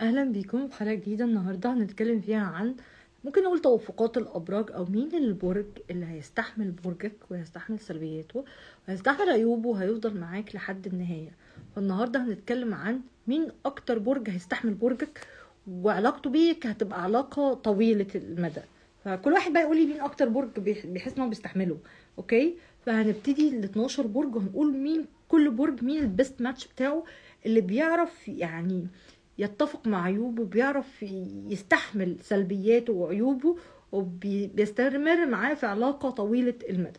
اهلا بيكم في حلقه جديده النهارده هنتكلم فيها عن ممكن نقول توافقات الابراج او مين البرج اللي هيستحمل برجك وهيستحمل سلبياته وهيستحمل عيوبه وهيفضل معاك لحد النهايه فالنهارده هنتكلم عن مين اكتر برج هيستحمل برجك وعلاقته بيك هتبقى علاقه طويله المدى فكل واحد بقى يقول لي مين اكتر برج بيحس ان هو بيستحمله اوكي فهنبتدي ال 12 برج وهنقول مين كل برج مين البيست ماتش بتاعه اللي بيعرف يعني يتفق مع عيوبه بيعرف يستحمل سلبياته وعيوبه وبيستمر معاه في علاقه طويله المدى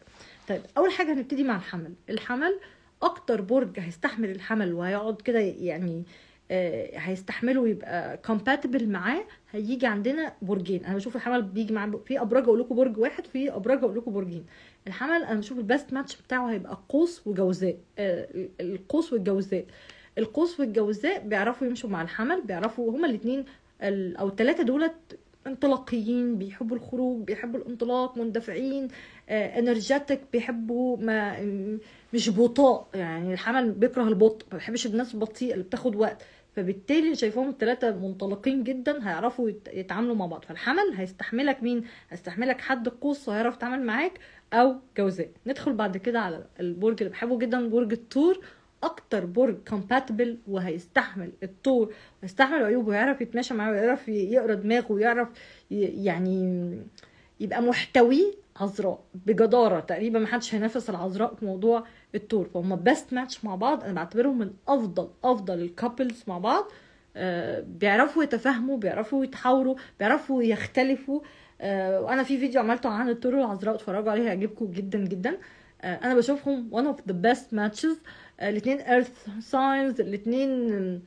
طيب اول حاجه هنبتدي مع الحمل الحمل اكتر برج هيستحمل الحمل وهيقعد كده يعني آه، هيستحمله ويبقى كومباتبل معاه هيجي عندنا برجين انا بشوف الحمل بيجي معاه في ابراج اقول لكم برج واحد في ابراج اقول لكم برجين الحمل انا بشوف البست ماتش بتاعه هيبقى قوس وجوزاء آه، القوس والجوزاء القوس والجوزاء بيعرفوا يمشوا مع الحمل بيعرفوا هما الاثنين او الثلاثه دولت انطلاقيين بيحبوا الخروج بيحبوا الانطلاق مندفعين انرجيتك آه، بيحبوا ما مش بطاء يعني الحمل بيكره البطء ما بيحبش الناس البطيئه اللي بتاخد وقت فبالتالي شايفاهم الثلاثه منطلقين جدا هيعرفوا يتعاملوا مع بعض فالحمل هيستحملك مين هيستحملك حد قوس وهيعرف يتعامل معاك او جوزاء ندخل بعد كده على البرج اللي بحبه جدا برج الثور اكتر برج كومباتبل وهيستحمل الطول ويستحمل عيوبه ويعرف يتماشى معاه ويعرف يقرا دماغه ويعرف يعني يبقى محتويه عذراء بجداره تقريبا ما حدش هينافس العذراء في موضوع التور فهم بيست ماتش مع بعض انا بعتبرهم من افضل افضل الكابلز مع بعض آه، بيعرفوا يتفاهموا بيعرفوا يتحاوروا بيعرفوا يختلفوا آه، وانا في فيديو عملته عن التور والعذراء اتفرجوا عليه هيعجبكم جدا جدا آه، انا بشوفهم one of the best matches آه، الاثنين earth signs الاثنين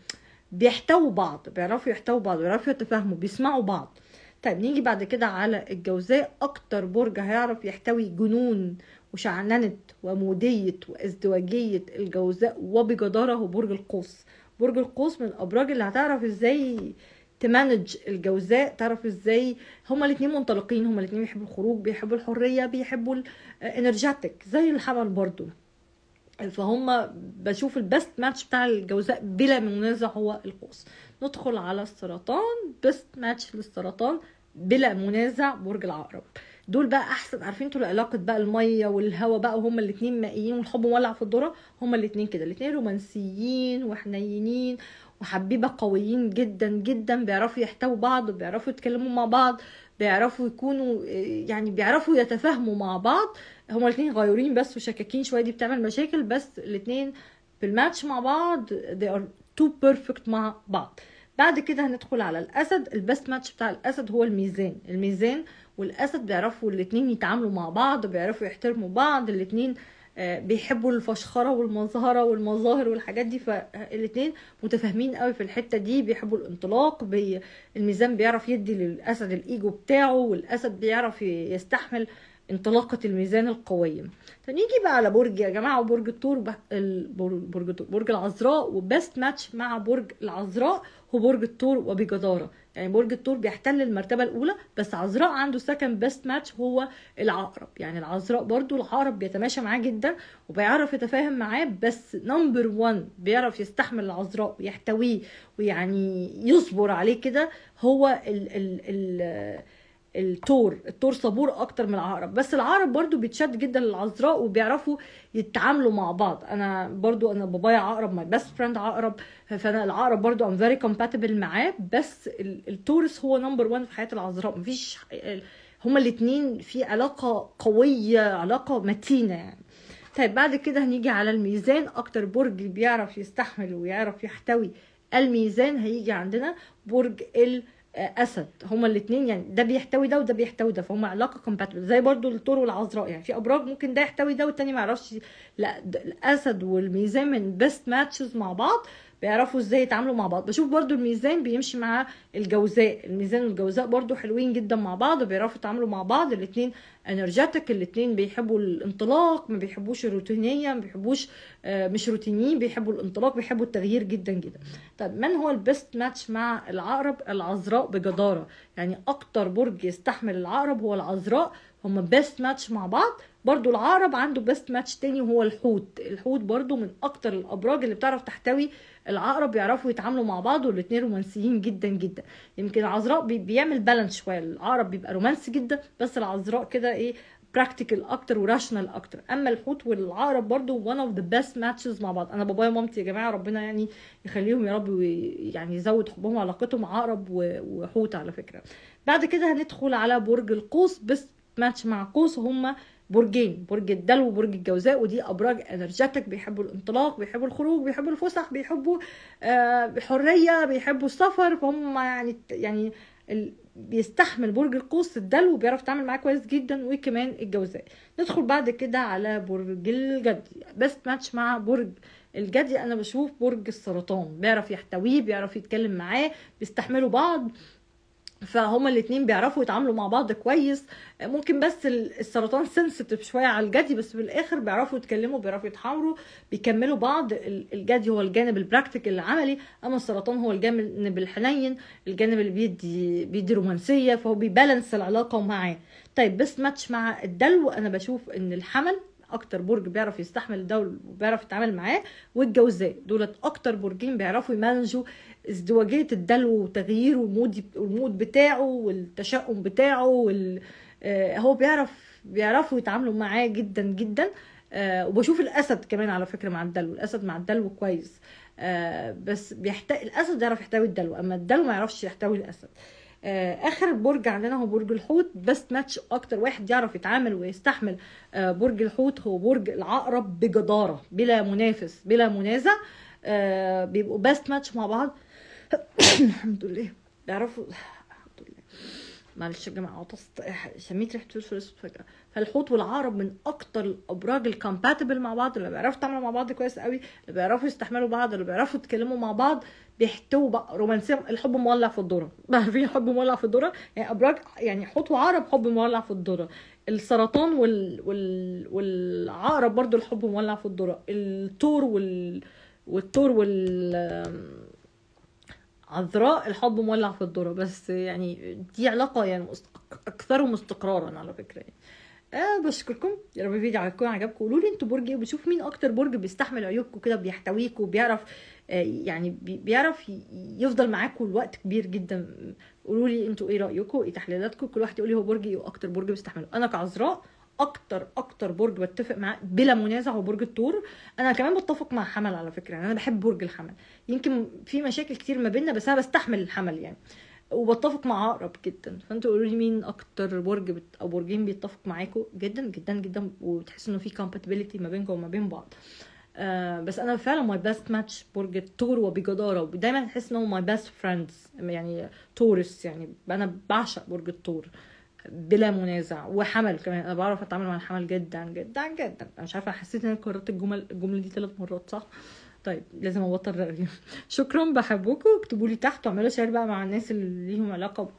بيحتووا بعض بيعرفوا يحتووا بعض بيعرفوا يتفاهموا بيسمعوا بعض طيب نيجي بعد كده على الجوزاء اكتر برج هيعرف يحتوي جنون وشعننة ومودية وازدواجية الجوزاء وبجدارة هو برج القوس برج القوس من الابراج اللي هتعرف ازاي تمانج الجوزاء تعرف ازاي هما الاثنين منطلقين هما الاثنين بيحبوا الخروج بيحبوا الحريه بيحبوا الانرجيتك زي الحمل برضو فهم بشوف البست ماتش بتاع الجوزاء بلا منازع هو القوس ندخل على السرطان بست ماتش للسرطان بلا منازع برج العقرب دول بقى احسن عارفين انتوا علاقه بقى الميه والهوا بقى وهما الاثنين مائيين والحب مولع في الذره هما الاثنين كده الاثنين رومانسيين وحنينين وحبيبه قويين جدا جدا بيعرفوا يحتووا بعض بيعرفوا يتكلموا مع بعض بيعرفوا يكونوا آه، يعني بيعرفوا يتفاهموا مع بعض هما الاثنين غيورين بس وشكاكين شويه دي بتعمل مشاكل بس الاثنين في الماتش مع بعض they are too perfect مع بعض بعد كده هندخل على الاسد البست ماتش بتاع الاسد هو الميزان الميزان والاسد بيعرفوا الاتنين يتعاملوا مع بعض بيعرفوا يحترموا بعض الاتنين آه، بيحبوا الفشخره والمظهره والمظاهر والحاجات دي فالاتنين متفاهمين قوي في الحته دي بيحبوا الانطلاق بي الميزان بيعرف يدي للاسد الايجو بتاعه والاسد بيعرف يستحمل انطلاقة الميزان القوية فنيجي بقى على برج يا جماعة وبرج الطور برج, برج العذراء وبست ماتش مع برج العذراء برج الثور وبجداره يعني برج الثور بيحتل المرتبه الاولى بس عذراء عنده سكند بيست ماتش هو العقرب يعني العذراء برضو العقرب بيتماشى معاه جدا وبيعرف يتفاهم معاه بس نمبر 1 بيعرف يستحمل العذراء ويحتويه ويعني يصبر عليه كده هو ال ال ال التور التور صبور اكتر من العقرب بس العقرب برضو بيتشد جدا للعذراء وبيعرفوا يتعاملوا مع بعض انا برضو انا بابايا عقرب ماي بيست فريند عقرب فانا العقرب برضو ام فيري كومباتبل معاه بس التورس هو نمبر 1 في حياه العذراء مفيش هما الاثنين في علاقه قويه علاقه متينه يعني طيب بعد كده هنيجي على الميزان اكتر برج بيعرف يستحمل ويعرف يحتوي الميزان هيجي عندنا برج ال اسد هما الاثنين يعني ده بيحتوي ده وده بيحتوي ده فهم علاقه كومباتبل زي برضو الثور والعذراء يعني في ابراج ممكن ده يحتوي ده والتاني ما يعرفش لا الاسد والميزان من بيست ماتشز مع بعض بيعرفوا ازاي يتعاملوا مع بعض بشوف برضو الميزان بيمشي مع الجوزاء الميزان والجوزاء برضو حلوين جدا مع بعض بيعرفوا يتعاملوا مع بعض الاثنين انرجيتك الاثنين بيحبوا الانطلاق ما بيحبوش الروتينيه ما بيحبوش آه، مش روتينيين بيحبوا الانطلاق بيحبوا التغيير جدا جدا طب من هو البيست ماتش مع العقرب العذراء بجداره يعني اكتر برج يستحمل العقرب هو العذراء هما بيست ماتش مع بعض برضو العقرب عنده بيست ماتش تاني وهو الحوت الحوت برضو من اكتر الابراج اللي بتعرف تحتوي العقرب بيعرفوا يتعاملوا مع بعض والاتنين رومانسيين جدا جدا يمكن العذراء بيعمل بالانس شويه العقرب بيبقى رومانسي جدا بس العذراء كده ايه براكتيكال اكتر وراشنال اكتر اما الحوت والعقرب برضو وان اوف ذا بيست ماتشز مع بعض انا بابايا ومامتي يا جماعه ربنا يعني يخليهم يا رب يعني يزود حبهم وعلاقتهم عقرب وحوت على فكره بعد كده هندخل على برج القوس بس ماتش مع قوس هما برجين برج الدلو وبرج الجوزاء ودي ابراج انرجيتك بيحبوا الانطلاق بيحبوا الخروج بيحبوا الفسح بيحبوا آه، حريه بيحبوا السفر فهم يعني يعني بيستحمل برج القوس الدلو بيعرف يتعامل معاه كويس جدا وكمان الجوزاء ندخل بعد كده على برج الجدي بس ماتش مع برج الجدي انا بشوف برج السرطان بيعرف يحتويه بيعرف يتكلم معاه بيستحملوا بعض فهما الاتنين بيعرفوا يتعاملوا مع بعض كويس ممكن بس السرطان سنسيتيف شويه على الجدي بس في الاخر بيعرفوا يتكلموا بيعرفوا يتحاوروا بيكملوا بعض الجدي هو الجانب البراكتيكال العملي اما السرطان هو الجانب الحنين الجانب اللي بيدي بيدي رومانسيه فهو بيبالانس العلاقه معاه طيب بس ماتش مع الدلو انا بشوف ان الحمل اكتر برج بيعرف يستحمل الدول وبيعرف يتعامل معاه والجوزاء دولت اكتر برجين بيعرفوا يمانجوا ازدواجيه الدلو وتغييره والمود المود بتاعه والتشاؤم بتاعه وال... آه هو بيعرف بيعرفوا يتعاملوا معاه جدا جدا آه وبشوف الاسد كمان على فكره مع الدلو الاسد مع الدلو كويس آه بس بيحتاج الاسد يعرف يحتوي الدلو اما الدلو ما يعرفش يحتوي الاسد آه آه، اخر برج عندنا هو برج الحوت بس ماتش اكتر واحد يعرف يتعامل ويستحمل آه، برج الحوت هو برج العقرب بجداره بلا منافس بلا منازع آه، بيبقوا بس ماتش مع بعض الحمد لله بيعرفوا معلش يا جماعه عطست شميت ريحه فلفل فجاه فالحوت والعقرب من اكتر الابراج الكومباتبل مع بعض اللي بيعرفوا يتعاملوا مع بعض كويس قوي اللي بيعرفوا يستحملوا بعض اللي بيعرفوا يتكلموا مع بعض بيحتووا بقى رومانسيه الحب مولع في الذره بقى في حب مولع في الذره يعني ابراج يعني حوت وعقرب حب مولع في الذره السرطان وال... وال... والعقرب برضو الحب مولع في الذره التور وال... والتور وال عذراء الحب مولع في الذره بس يعني دي علاقه يعني اكثرهم استقرارا على فكره يعني أه بشكركم يا رب الفيديو يكون عجبكم قولوا لي انتوا برج ايه وبشوف مين اكتر برج بيستحمل عيوبكم كده بيحتويكم وبيعرف آه، يعني بيعرف يفضل معاكم لوقت كبير جدا قولوا لي انتوا ايه رايكم ايه تحليلاتكم كل واحد يقول لي هو برج ايه واكتر برج بيستحمله انا كعذراء اكتر اكتر برج بتفق معاه بلا منازع هو برج الثور انا كمان بتفق مع حمل على فكره يعني انا بحب برج الحمل يمكن في مشاكل كتير ما بيننا بس انا بستحمل الحمل يعني وبتفق مع عقرب جدا فانتوا قولوا لي مين اكتر برج بت... او برجين بيتفق معاكم جدا جدا جدا وتحسوا انه في كومباتبيلتي ما بينكم وما بين بعض آه بس انا فعلا ماي بيست ماتش برج الثور وبجداره ودايما تحس ان هو ماي بيست فريندز يعني تورس يعني انا بعشق برج الثور آه بلا منازع وحمل كمان انا بعرف اتعامل مع الحمل جدا جدا جدا انا مش عارفه حسيت ان انا كررت الجمل الجمله دي ثلاث مرات صح طيب لازم ابطل شكرا بحبكم اكتبوا لي تحت واعملوا شير بقى مع الناس اللي ليهم علاقه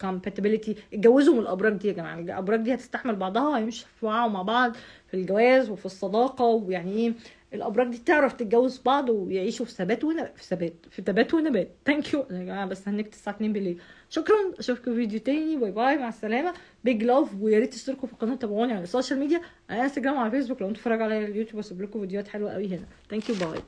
كومباتيبلتي اتجوزوا من الابراج دي يا جماعه الابراج دي هتستحمل بعضها هيمشوا مع بعض في الجواز وفي الصداقه ويعني ايه الابراج دي تعرف تتجوز بعض ويعيشوا في ثبات ونبات في ثبات في ثبات ونبات ثانك يو يا جماعه بس هنكت الساعه 2 بالليل شكرا اشوفكم في فيديو تاني باي باي مع السلامه بيج لاف ويا ريت تشتركوا في القناه تابعوني على السوشيال ميديا على انستجرام وعلى فيسبوك لو انتوا بتتفرجوا عليا على اليوتيوب بسيب لكم فيديوهات حلوه قوي هنا ثانك يو باي